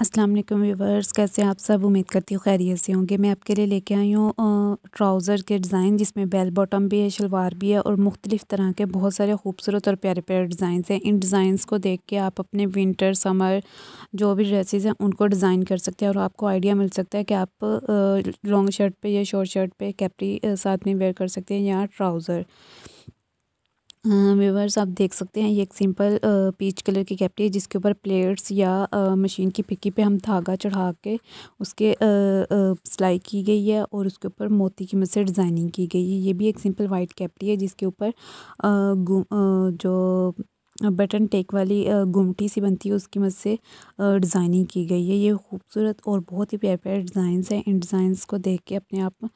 अस्सलाम वालेकुम व्यूवर्स कैसे आप सब उम्मीद करती हूँ खैरियत से होंगे मैं आपके लिए लेके आई हूँ ट्राउज़र के डिज़ाइन जिसमें बेल बॉटम भी है शलवार भी है और मुख्तलिफ़ तरह के बहुत सारे खूबसूरत और प्यारे प्यारे डिज़ाइन हैं इन डिज़ाइंस को देख के आप अपने विंटर समर जो भी ड्रेसेस हैं उनको डिज़ाइन कर सकते हैं और आपको आइडिया मिल सकता है कि आप लॉन्ग शर्ट पर या शॉर्ट शर्ट पर कैपरी साथ में वेयर कर सकते हैं या ट्राउज़र व्यूवर्स आप देख सकते हैं ये एक सिंपल पीच कलर की कैप्टी है जिसके ऊपर प्लेट्स या मशीन की पिक्की पे हम धागा चढ़ा के उसके सिलाई की गई है और उसके ऊपर मोती की मदद से डिज़ाइनिंग की गई है ये भी एक सिंपल वाइट कैप्टी है जिसके ऊपर जो बटन टेक वाली गुमटी सी बनती है उसकी मदद से डिज़ाइनिंग की गई है ये खूबसूरत और बहुत ही प्यारे प्यारे डिज़ाइंस हैं इन डिज़ाइंस को देख के अपने आप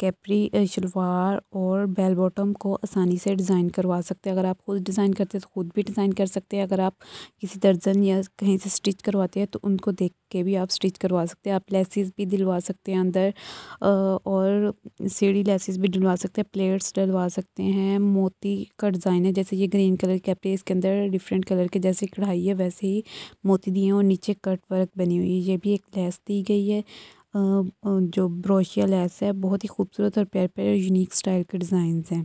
कैपरी शलवार और बेल बॉटम को आसानी से डिज़ाइन करवा सकते हैं अगर आप खुद डिज़ाइन करते हैं तो खुद भी डिज़ाइन कर सकते हैं अगर आप किसी दर्जन या कहीं से स्टिच करवाते हैं तो उनको देख के भी आप स्टिच करवा सकते हैं आप लेसिस भी दिलवा सकते हैं अंदर और सीढ़ी लेसिस भी डलवा सकते हैं प्लेट्स डलवा सकते हैं मोती का डिज़ाइन है जैसे ये ग्रीन कलर के आपने इसके अंदर डिफरेंट कलर के जैसे कढ़ाई है वैसे ही मोती दिए हैं और नीचे कट वर्क बनी हुई है ये भी एक लेस दी गई है जो ब्रोशिया लेस है बहुत ही खूबसूरत और प्यार प्यार यूनिक स्टाइल के डिज़ाइन हैं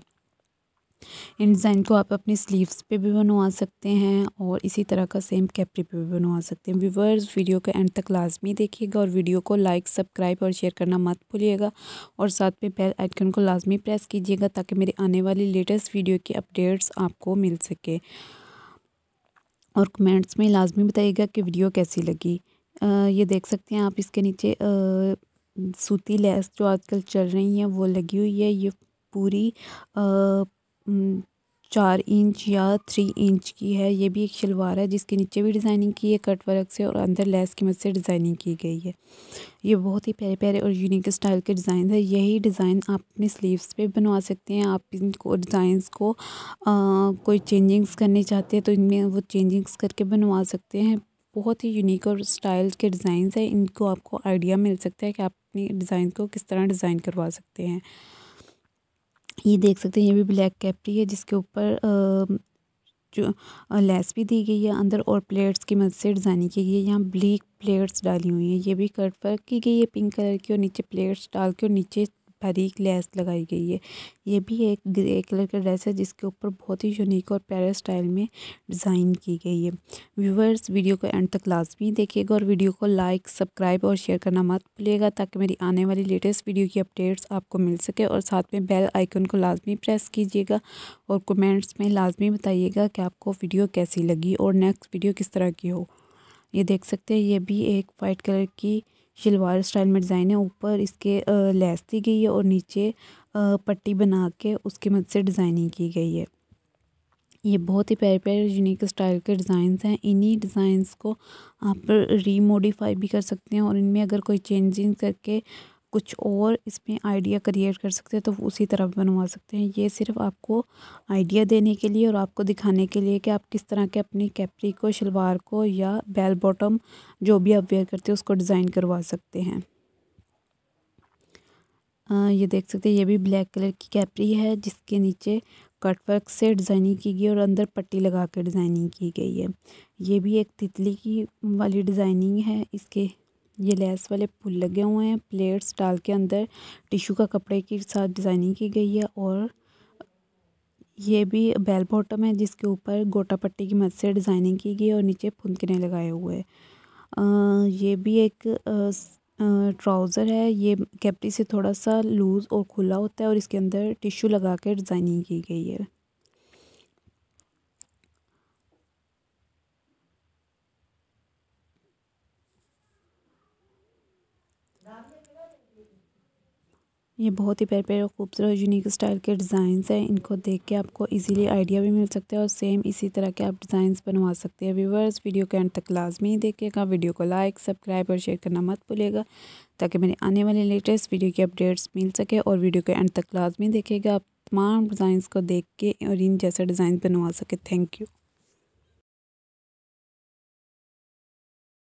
इन डिज़ाइन को आप अपने स्लीव्स पे भी बनवा सकते हैं और इसी तरह का सेम कैपरी पे भी बनवा सकते हैं व्यूवर्स वीडियो के एंड तक लाजमी देखिएगा और वीडियो को लाइक सब्सक्राइब और शेयर करना मत भूलिएगा और साथ में बेल आइकन को लाजमी प्रेस कीजिएगा ताकि मेरे आने वाली लेटेस्ट वीडियो की अपडेट्स आपको मिल सके और कमेंट्स में लाजमी बताइएगा कि वीडियो कैसी लगी ये देख सकते हैं आप इसके नीचे सूती लेस जो आजकल चल रही हैं वो लगी हुई है ये पूरी आ, चार इंच या थ्री इंच की है ये भी एक शलवार है जिसके नीचे भी डिज़ाइनिंग की है कट वर्क से और अंदर लेस की मदद से डिज़ाइनिंग की गई है ये बहुत ही प्यारे प्यारे और यूनिक स्टाइल के डिज़ाइन है यही डिज़ाइन आप अपने स्लीव्स पे बनवा सकते हैं आप इनको डिज़ाइंस को आ, कोई चेंजिंग्स करने चाहते हैं तो इनमें वो चेंजिंग्स करके बनवा सकते हैं बहुत ही यूनिक और स्टाइल के डिज़ाइन है इनको आपको आइडिया मिल सकता है कि आप अपनी डिज़ाइन को किस तरह डिज़ाइन करवा सकते हैं ये देख सकते हैं ये भी ब्लैक कैपरी है जिसके ऊपर जो लेस भी दी गई है अंदर और प्लेट्स की मदद से डिज़ाइनिंग की गई है यहाँ ब्लैक प्लेट्स डाली हुई हैं ये भी कट वर्क की गई है पिंक कलर की और नीचे प्लेट्स डाल के और नीचे बारीक लेस लगाई गई है ये भी एक ग्रे कलर का ड्रेस है जिसके ऊपर बहुत ही यूनिक और प्यारे स्टाइल में डिज़ाइन की गई है व्यूवर्स वीडियो को एंड तक लाजमी देखिएगा और वीडियो को लाइक सब्सक्राइब और शेयर करना मत भूलिएगा ताकि मेरी आने वाली लेटेस्ट वीडियो की अपडेट्स आपको मिल सके और साथ में बेल आइकन को लाजमी प्रेस कीजिएगा और कमेंट्स में लाजमी बताइएगा कि आपको वीडियो कैसी लगी और नेक्स्ट वीडियो किस तरह की हो ये देख सकते हैं ये भी एक वाइट कलर की शलवार स्टाइल में डिज़ाइन है ऊपर इसके लेस दी गई है और नीचे पट्टी बना के उसके मद से डिज़ाइनिंग की गई है ये बहुत ही प्यारे प्यारे यूनिक स्टाइल के डिज़ाइंस हैं इन्हीं डिज़ाइंस को आप रीमोडिफाई भी कर सकते हैं और इनमें अगर कोई चेंजिंग करके कुछ और इसमें आइडिया क्रिएट कर सकते हैं तो उसी तरह बनवा सकते हैं ये सिर्फ आपको आइडिया देने के लिए और आपको दिखाने के लिए कि आप किस तरह के अपनी कैपरी को शलवार को या बेल बॉटम जो भी आप वेयर करते हैं उसको डिज़ाइन करवा सकते हैं आ, ये देख सकते हैं ये भी ब्लैक कलर की कैपरी है जिसके नीचे कट वर्क से डिज़ाइनिंग की गई और अंदर पट्टी लगा कर डिज़ाइनिंग की गई है ये भी एक तितली की वाली डिज़ाइनिंग है इसके ये लेस वाले पुल लगे हुए हैं प्लेट्स डाल के अंदर टिशू का कपड़े के साथ डिज़ाइनिंग की गई है और ये भी बेल बॉटम है जिसके ऊपर गोटा पट्टी की मदद से डिज़ाइनिंग की गई है और नीचे फुनकने लगाए हुए हैं ये भी एक ट्राउज़र है ये कैप्टी से थोड़ा सा लूज़ और खुला होता है और इसके अंदर टिशू लगा के डिज़ाइनिंग की गई है ये बहुत ही प्यारे प्यारे और खूबसूरत यूनिक स्टाइल के डिज़ाइंस हैं इनको देख के आपको इजीली आइडिया भी मिल सकता है और सेम इसी तरह के आप डिज़ाइंस बनवा सकते हैं व्यूवर्स वीडियो के एंड तक लाजमी देखिएगा वीडियो को लाइक सब्सक्राइब और शेयर करना मत भूलिएगा ताकि मेरे आने वाले लेटेस्ट वीडियो की अपडेट्स मिल सके और वीडियो के एंड तक लाजमी देखेगा आप तमाम डिज़ाइंस को देख के और इन जैसे डिज़ाइन बनवा सके थैंक यू